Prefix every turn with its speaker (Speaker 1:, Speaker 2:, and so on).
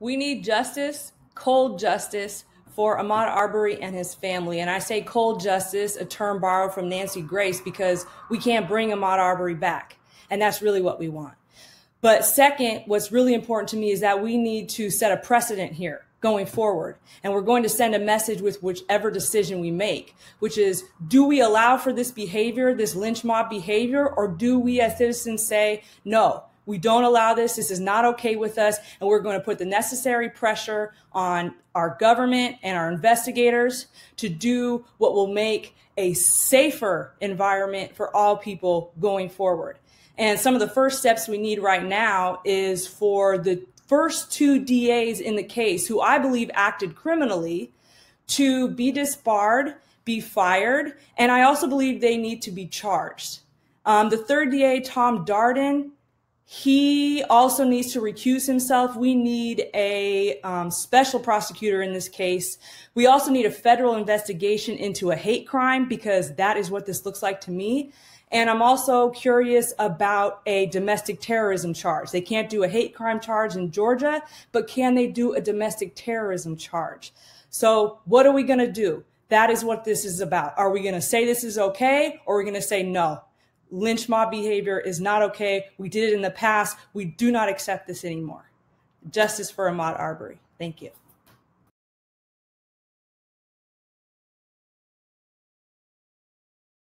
Speaker 1: We need justice, cold justice for Ahmad Arbery and his family. And I say cold justice, a term borrowed from Nancy Grace, because we can't bring Ahmad Arbery back. And that's really what we want. But second, what's really important to me is that we need to set a precedent here going forward. And we're going to send a message with whichever decision we make, which is do we allow for this behavior, this lynch mob behavior, or do we as citizens say, no, we don't allow this. This is not okay with us. And we're going to put the necessary pressure on our government and our investigators to do what will make a safer environment for all people going forward. And some of the first steps we need right now is for the first two DAs in the case, who I believe acted criminally, to be disbarred, be fired, and I also believe they need to be charged. Um, the third DA, Tom Darden, he also needs to recuse himself. We need a um, special prosecutor in this case. We also need a federal investigation into a hate crime because that is what this looks like to me. And I'm also curious about a domestic terrorism charge. They can't do a hate crime charge in Georgia, but can they do a domestic terrorism charge? So, what are we going to do? That is what this is about. Are we going to say this is okay or are we going to say no? lynch mob behavior is not okay. We did it in the past. We do not accept this anymore. Justice for Ahmaud Arbery. Thank you.